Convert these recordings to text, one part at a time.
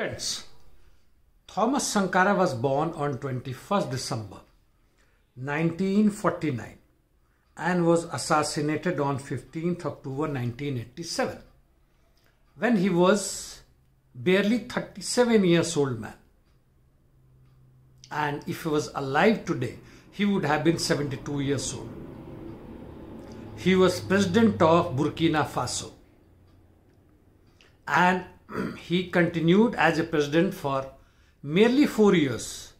Friends, Thomas Sankara was born on 21st December 1949 and was assassinated on 15th October 1987 when he was barely 37 years old man and if he was alive today he would have been 72 years old he was president of Burkina Faso and he continued as a president for merely four years.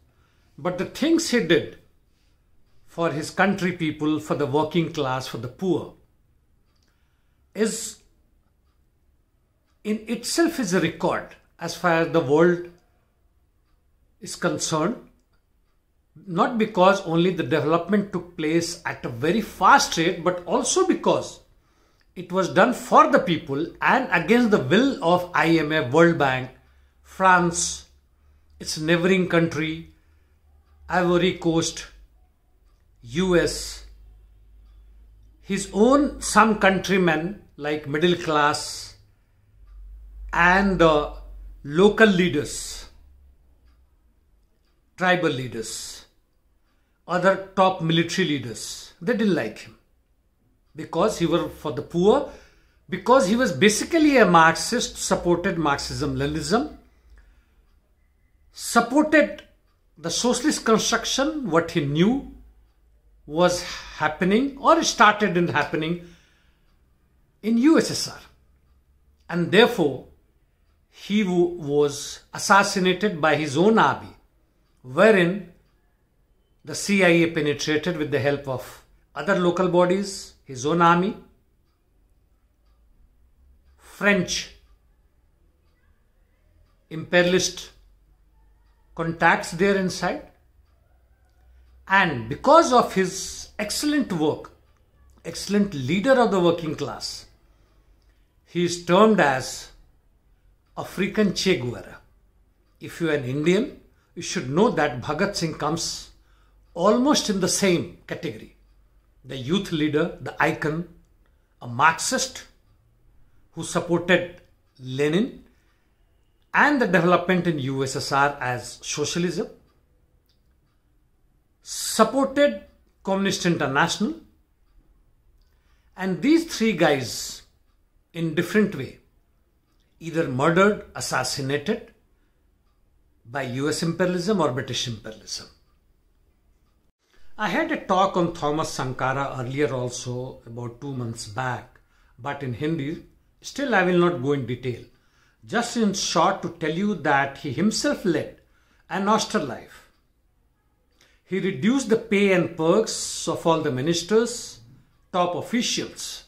But the things he did for his country people, for the working class, for the poor, is in itself is a record as far as the world is concerned. Not because only the development took place at a very fast rate, but also because it was done for the people and against the will of IMF, World Bank, France, its neighboring country, Ivory Coast, US, his own some countrymen like middle class and uh, local leaders, tribal leaders, other top military leaders. They didn't like him because he was for the poor, because he was basically a Marxist, supported Marxism-Leninism, supported the socialist construction, what he knew was happening or started in happening in USSR. And therefore, he was assassinated by his own army, wherein the CIA penetrated with the help of other local bodies, his own army, French imperialist contacts there inside. And because of his excellent work, excellent leader of the working class, he is termed as African Che Guevara. If you are an Indian, you should know that Bhagat Singh comes almost in the same category the youth leader, the icon, a Marxist who supported Lenin and the development in USSR as socialism, supported Communist International, and these three guys in different way either murdered, assassinated by US imperialism or British imperialism. I had a talk on Thomas Sankara earlier also about two months back, but in Hindi, still I will not go in detail. Just in short to tell you that he himself led an austere life. He reduced the pay and perks of all the ministers, top officials.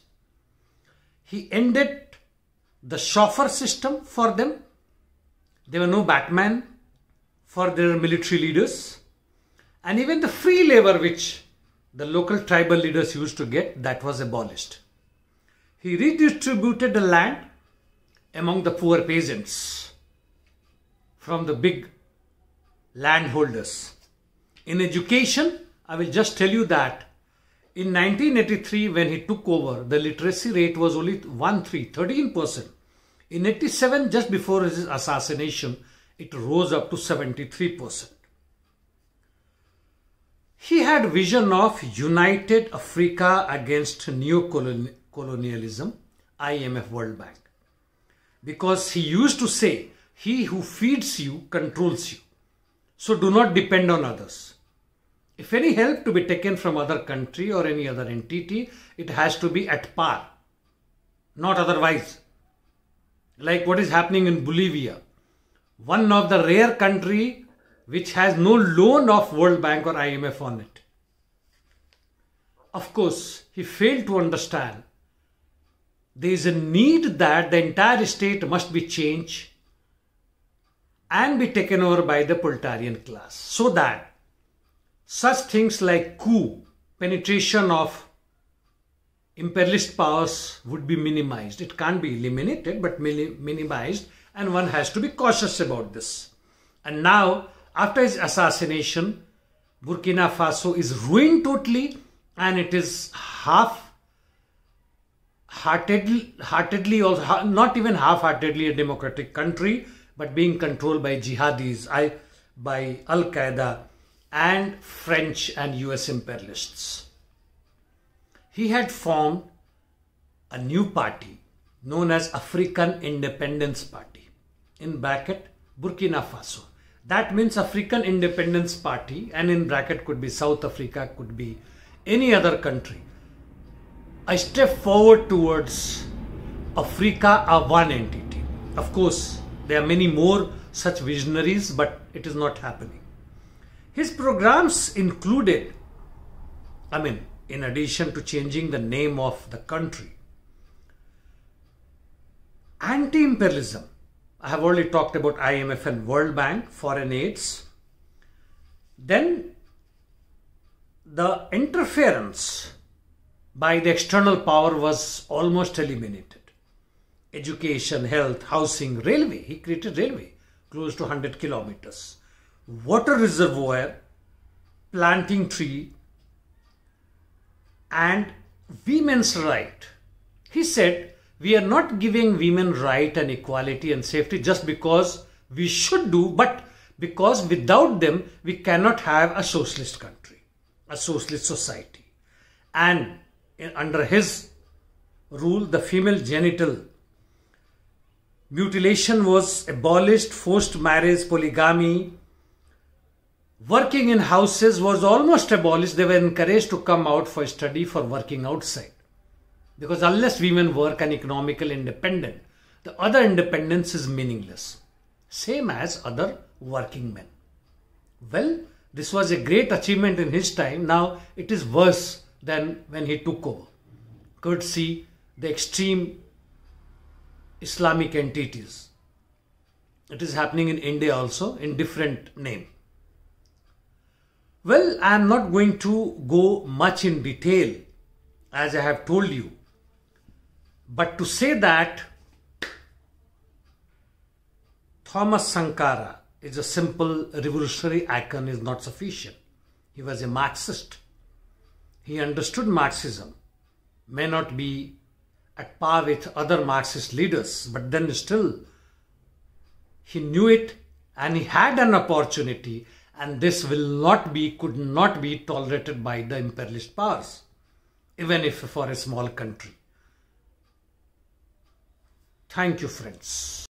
He ended the chauffeur system for them. There were no Batman for their military leaders and even the free labor which the local tribal leaders used to get that was abolished he redistributed the land among the poor peasants from the big landholders in education i will just tell you that in 1983 when he took over the literacy rate was only 1 3 13% in 87 just before his assassination it rose up to 73% he had vision of united Africa against neo-colonialism, IMF World Bank. Because he used to say, he who feeds you controls you. So do not depend on others. If any help to be taken from other country or any other entity, it has to be at par, not otherwise. Like what is happening in Bolivia. One of the rare country which has no loan of World Bank or IMF on it. Of course, he failed to understand there is a need that the entire state must be changed and be taken over by the proletarian class so that such things like coup, penetration of imperialist powers would be minimized. It can't be eliminated, but minimized, and one has to be cautious about this. And now after his assassination, Burkina Faso is ruined totally and it is half heartedly, heartedly also, not even half-heartedly a democratic country, but being controlled by jihadis, I, by Al-Qaeda and French and US imperialists. He had formed a new party known as African Independence Party in bracket Burkina Faso. That means African Independence Party and in bracket could be South Africa, could be any other country. I step forward towards Africa a one entity. Of course, there are many more such visionaries, but it is not happening. His programs included, I mean, in addition to changing the name of the country, anti imperialism. I have already talked about IMF and World Bank, foreign aids. Then the interference by the external power was almost eliminated. Education, health, housing, railway. He created railway close to 100 kilometers. Water reservoir, planting tree, and women's right. He said we are not giving women right and equality and safety just because we should do, but because without them, we cannot have a socialist country, a socialist society. And under his rule, the female genital mutilation was abolished, forced marriage, polygamy, working in houses was almost abolished. They were encouraged to come out for study for working outside. Because unless women work and economical independent, the other independence is meaningless. Same as other working men. Well, this was a great achievement in his time. Now it is worse than when he took over. Could see the extreme Islamic entities. It is happening in India also in different name. Well, I am not going to go much in detail as I have told you but to say that Thomas Sankara is a simple revolutionary icon is not sufficient. He was a Marxist. He understood Marxism, may not be at par with other Marxist leaders, but then still he knew it and he had an opportunity and this will not be, could not be tolerated by the imperialist powers, even if for a small country. Thank you friends.